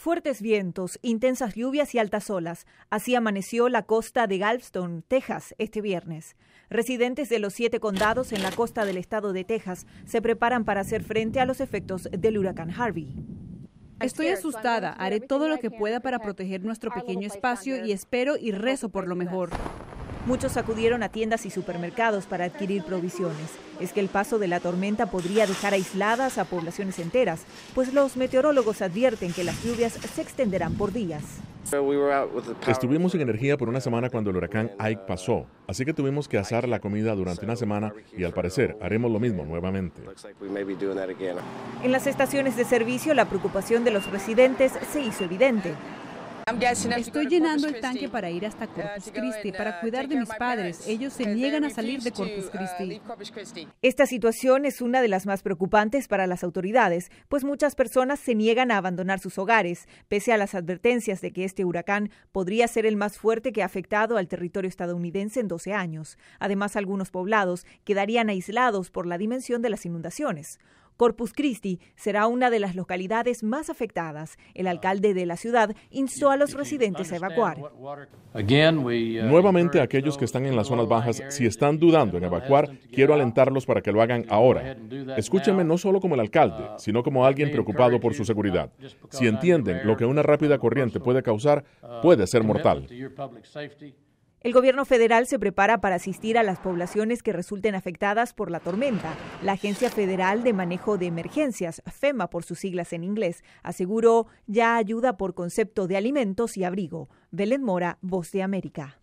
Fuertes vientos, intensas lluvias y altas olas. Así amaneció la costa de Galveston, Texas, este viernes. Residentes de los siete condados en la costa del estado de Texas se preparan para hacer frente a los efectos del huracán Harvey. Estoy asustada, haré todo lo que pueda para proteger nuestro pequeño espacio y espero y rezo por lo mejor. Muchos acudieron a tiendas y supermercados para adquirir provisiones. Es que el paso de la tormenta podría dejar aisladas a poblaciones enteras, pues los meteorólogos advierten que las lluvias se extenderán por días. Estuvimos sin energía por una semana cuando el huracán Ike pasó, así que tuvimos que asar la comida durante una semana y al parecer haremos lo mismo nuevamente. En las estaciones de servicio la preocupación de los residentes se hizo evidente. Estoy llenando el tanque para ir hasta Corpus Christi, para cuidar de mis padres. Ellos se niegan a salir de Corpus Christi. Esta situación es una de las más preocupantes para las autoridades, pues muchas personas se niegan a abandonar sus hogares, pese a las advertencias de que este huracán podría ser el más fuerte que ha afectado al territorio estadounidense en 12 años. Además, algunos poblados quedarían aislados por la dimensión de las inundaciones. Corpus Christi será una de las localidades más afectadas. El ah. alcalde de la ciudad instó a los residentes a evacuar. Uh, Nuevamente, aquellos que están en las zonas bajas, si están dudando en evacuar, quiero alentarlos para que lo hagan ahora. Escúchenme no solo como el alcalde, uh, sino como alguien preocupado por su seguridad. Si entienden lo que una rápida corriente puede causar, uh, puede ser mortal. El gobierno federal se prepara para asistir a las poblaciones que resulten afectadas por la tormenta. La Agencia Federal de Manejo de Emergencias, FEMA por sus siglas en inglés, aseguró ya ayuda por concepto de alimentos y abrigo. Belén Mora, Voz de América.